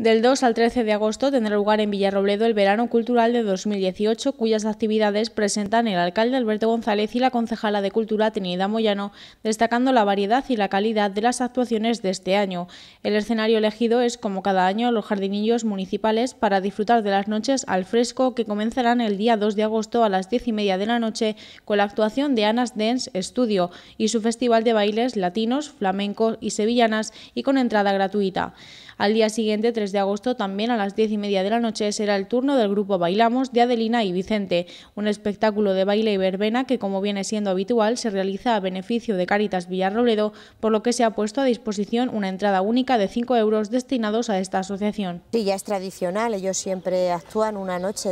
Del 2 al 13 de agosto tendrá lugar en Villarrobledo el Verano Cultural de 2018, cuyas actividades presentan el alcalde Alberto González y la concejala de Cultura Trinidad Moyano, destacando la variedad y la calidad de las actuaciones de este año. El escenario elegido es, como cada año, los jardinillos municipales para disfrutar de las noches al fresco que comenzarán el día 2 de agosto a las 10 y media de la noche con la actuación de Anas Dance Studio y su festival de bailes latinos, flamencos y sevillanas y con entrada gratuita. Al día siguiente, 3 de agosto, también a las 10 y media de la noche, será el turno del grupo Bailamos de Adelina y Vicente, un espectáculo de baile y verbena que, como viene siendo habitual, se realiza a beneficio de Cáritas Villarrobledo, por lo que se ha puesto a disposición una entrada única de 5 euros destinados a esta asociación. Sí, ya es tradicional, ellos siempre actúan una noche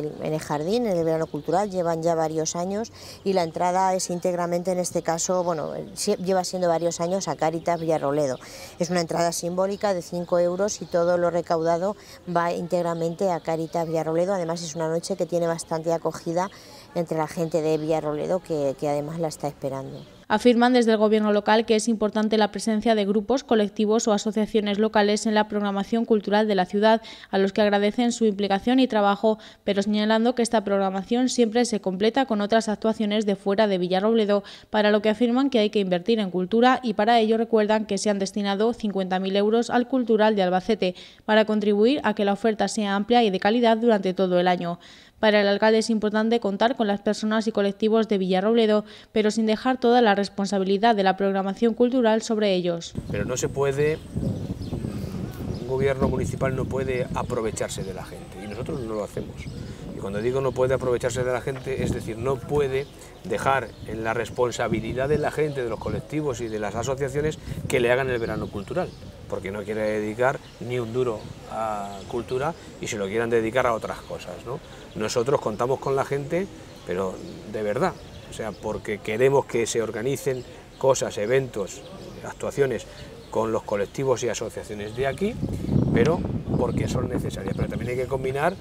en el jardín, en el verano cultural, llevan ya varios años y la entrada es íntegramente, en este caso, bueno, eh, lleva siendo varios años a Cáritas Villarroledo. Es una entrada simbólica de 5 euros y todo lo recaudado va íntegramente a Caritas Villarroledo. Además es una noche que tiene bastante acogida entre la gente de Villarroledo que, que además la está esperando. Afirman desde el gobierno local que es importante la presencia de grupos, colectivos o asociaciones locales en la programación cultural de la ciudad, a los que agradecen su implicación y trabajo, pero señalando que esta programación siempre se completa con otras actuaciones de fuera de Villarrobledo, para lo que afirman que hay que invertir en cultura y para ello recuerdan que se han destinado 50.000 euros al Cultural de Albacete para contribuir a que la oferta sea amplia y de calidad durante todo el año. Para el alcalde es importante contar con las personas y colectivos de Villarrobledo, pero sin dejar toda la responsabilidad de la programación cultural sobre ellos. Pero no se puede, un gobierno municipal no puede aprovecharse de la gente y nosotros no lo hacemos. Y cuando digo no puede aprovecharse de la gente, es decir, no puede dejar en la responsabilidad de la gente, de los colectivos y de las asociaciones que le hagan el verano cultural porque no quiere dedicar ni un duro a cultura y se lo quieran dedicar a otras cosas. ¿no? Nosotros contamos con la gente, pero de verdad, o sea, porque queremos que se organicen cosas, eventos, actuaciones con los colectivos y asociaciones de aquí, pero porque son necesarias. Pero también hay que combinar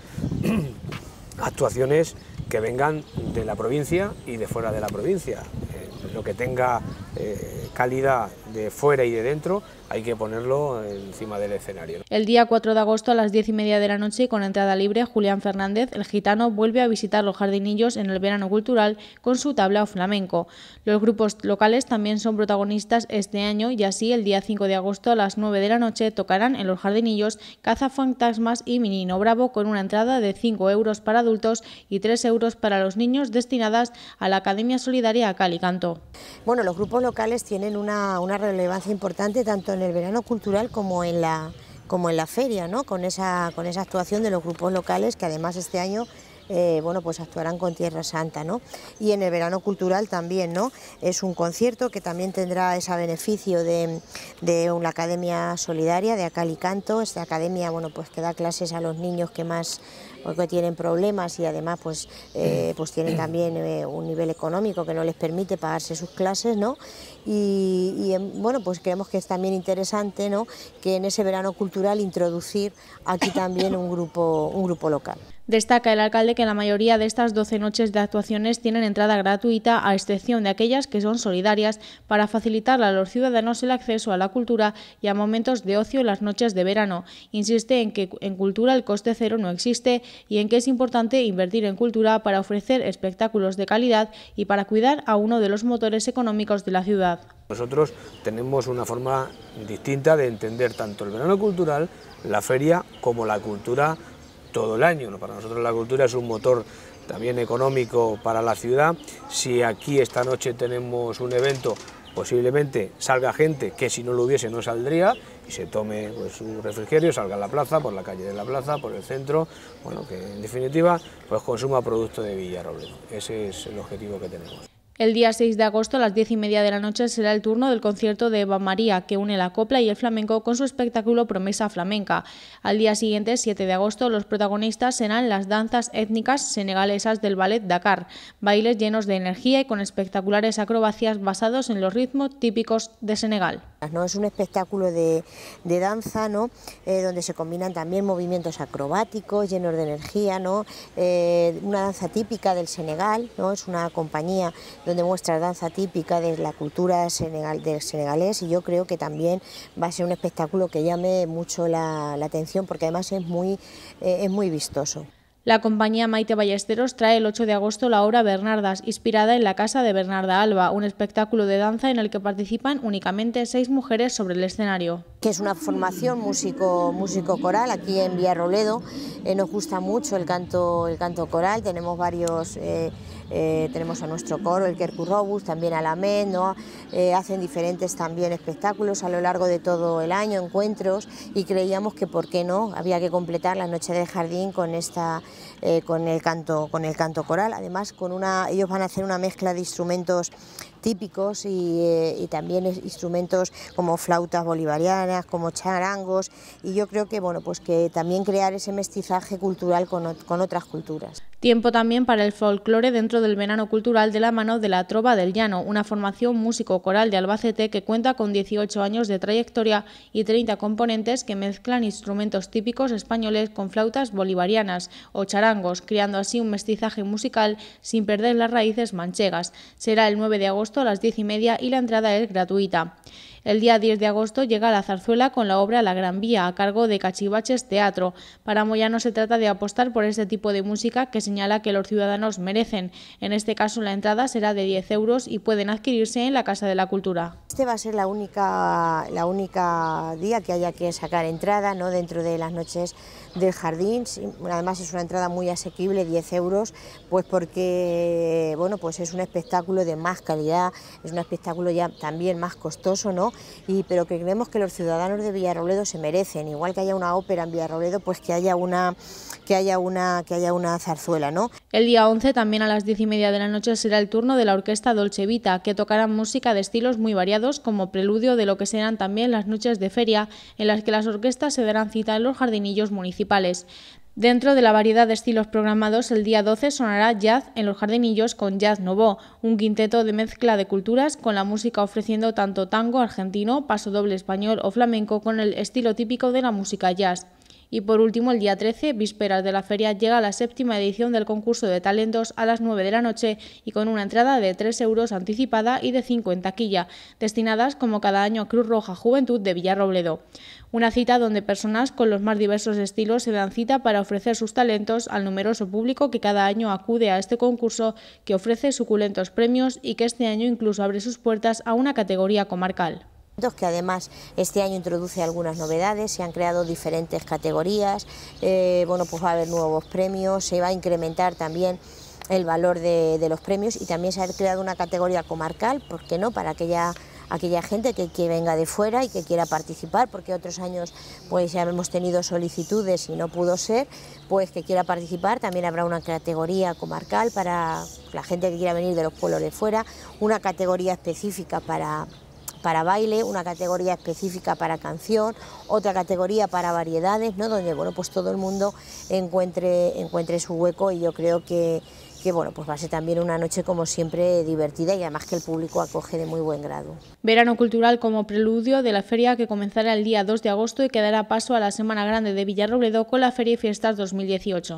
actuaciones que vengan de la provincia y de fuera de la provincia. Eh, lo que tenga eh, calidad de fuera y de dentro, hay que ponerlo encima del escenario. El día 4 de agosto a las 10 y media de la noche y con entrada libre, Julián Fernández, el gitano, vuelve a visitar los jardinillos en el verano cultural con su tabla o flamenco. Los grupos locales también son protagonistas este año y así el día 5 de agosto a las 9 de la noche tocarán en los jardinillos Caza Fantasmas y Minino Bravo con una entrada de 5 euros para adultos y 3 euros para los niños destinadas a la Academia Solidaria canto Bueno, los grupos locales tienen una, relevancia importante tanto en el verano cultural como en la, como en la feria, ¿no? con, esa, con esa actuación de los grupos locales que además este año eh, bueno, pues actuarán con Tierra Santa, ¿no? Y en el verano cultural también, ¿no? Es un concierto que también tendrá ese beneficio de, una academia solidaria de Acalicanto... Canto, esta academia, bueno, pues que da clases a los niños que más tienen problemas y además pues, eh, pues tienen también eh, un nivel económico que no les permite pagarse sus clases, ¿no? Y, y, bueno, pues creemos que es también interesante, ¿no? Que en ese verano cultural introducir aquí también un grupo, un grupo local. Destaca el alcalde que la mayoría de estas 12 noches de actuaciones tienen entrada gratuita, a excepción de aquellas que son solidarias, para facilitar a los ciudadanos el acceso a la cultura y a momentos de ocio en las noches de verano. Insiste en que en cultura el coste cero no existe y en que es importante invertir en cultura para ofrecer espectáculos de calidad y para cuidar a uno de los motores económicos de la ciudad. Nosotros tenemos una forma distinta de entender tanto el verano cultural, la feria, como la cultura todo el año. Para nosotros la cultura es un motor también económico para la ciudad. Si aquí esta noche tenemos un evento, posiblemente salga gente que si no lo hubiese no saldría y se tome pues, un refrigerio, salga a la plaza, por la calle de la plaza, por el centro, bueno, que en definitiva pues consuma producto de Villarrobledo. Ese es el objetivo que tenemos. El día 6 de agosto a las 10 y media de la noche será el turno del concierto de Eva María, que une la copla y el flamenco con su espectáculo Promesa Flamenca. Al día siguiente, 7 de agosto, los protagonistas serán las danzas étnicas senegalesas del ballet Dakar, bailes llenos de energía y con espectaculares acrobacias basados en los ritmos típicos de Senegal. ¿no? Es un espectáculo de, danza ¿no? Eh, donde se combinan también movimientos acrobáticos llenos de energía, ¿no? Eh, una danza típica del Senegal, ¿no? es una compañía donde muestra danza típica de la cultura senegalés y yo creo que también va a ser un espectáculo que llame mucho la, atención porque además es muy, eh, es muy vistoso. La compañía Maite Ballesteros trae el 8 de agosto la obra Bernardas, inspirada en la casa de Bernarda Alba, un espectáculo de danza en el que participan únicamente seis mujeres sobre el escenario que es una formación músico, músico coral aquí en Villarroledo. Eh, nos gusta mucho el canto, el canto coral, tenemos varios, eh, eh, tenemos a nuestro coro, el Robus, también a la ¿no? hacen diferentes también espectáculos a lo largo de todo el año, encuentros, y creíamos que por qué no, había que completar la noche del jardín con esta eh, con, el canto, con el canto coral. Además, con una, ellos van a hacer una mezcla de instrumentos típicos y, eh, también instrumentos como flautas bolivarianas, como charangos y yo creo que bueno pues que también crear ese mestizaje cultural con otras culturas. Tiempo también para el folclore dentro del verano cultural de la mano de la Trova del Llano, una formación músico-coral de Albacete que cuenta con 18 años de trayectoria y 30 componentes que mezclan instrumentos típicos españoles con flautas bolivarianas o charangos, creando así un mestizaje musical sin perder las raíces manchegas. Será el 9 de agosto a las 10 y media y la entrada es gratuita. El día 10 de agosto llega a la zarzuela con la obra La Gran Vía, a cargo de Cachivaches Teatro. Para Moyano se trata de apostar por este tipo de música que señala que los ciudadanos merecen. En este caso, la entrada será de 10 euros y pueden adquirirse en la Casa de la Cultura. Este va a ser la única, la única día que haya que sacar entrada ¿no? dentro de las noches del jardín. Además es una entrada muy asequible, 10 euros, pues porque bueno, pues es un espectáculo de más calidad, es un espectáculo ya también más costoso, ¿no? Y, pero que creemos que los ciudadanos de Villarrobledo se merecen, igual que haya una ópera en Villarrobledo, pues que haya una, que haya una, que haya una zarzuela. ¿no? El día 11 también a las 10 y media de la noche será el turno de la orquesta Dolce Vita, que tocará música de estilos muy variados como preludio de lo que serán también las noches de feria en las que las orquestas se darán cita en los jardinillos municipales. Dentro de la variedad de estilos programados, el día 12 sonará jazz en los jardinillos con Jazz Novo, un quinteto de mezcla de culturas con la música ofreciendo tanto tango argentino, paso doble español o flamenco con el estilo típico de la música jazz. Y por último, el día 13, vísperas de la feria, llega la séptima edición del concurso de talentos a las 9 de la noche y con una entrada de 3 euros anticipada y de 5 en taquilla, destinadas como cada año a Cruz Roja Juventud de Villarrobledo. Una cita donde personas con los más diversos estilos se dan cita para ofrecer sus talentos al numeroso público que cada año acude a este concurso que ofrece suculentos premios y que este año incluso abre sus puertas a una categoría comarcal que además este año introduce algunas novedades, se han creado diferentes categorías, eh, bueno, pues va a haber nuevos premios, se va a incrementar también el valor de, los premios y también se ha creado una categoría comarcal, ¿por qué no?, para aquella, aquella gente que, que, venga de fuera y que quiera participar, porque otros años pues ya hemos tenido solicitudes y no pudo ser, pues que quiera participar, también habrá una categoría comarcal para la gente que quiera venir de los pueblos de fuera, una categoría específica para para baile, una categoría específica para canción, otra categoría para variedades, ¿no? donde bueno, pues todo el mundo encuentre, encuentre su hueco y yo creo que, que bueno, pues va a ser también una noche como siempre divertida y además que el público acoge de muy buen grado. Verano cultural como preludio de la feria que comenzará el día 2 de agosto y que dará paso a la Semana Grande de Villarrobledo con la Feria y Fiestas 2018.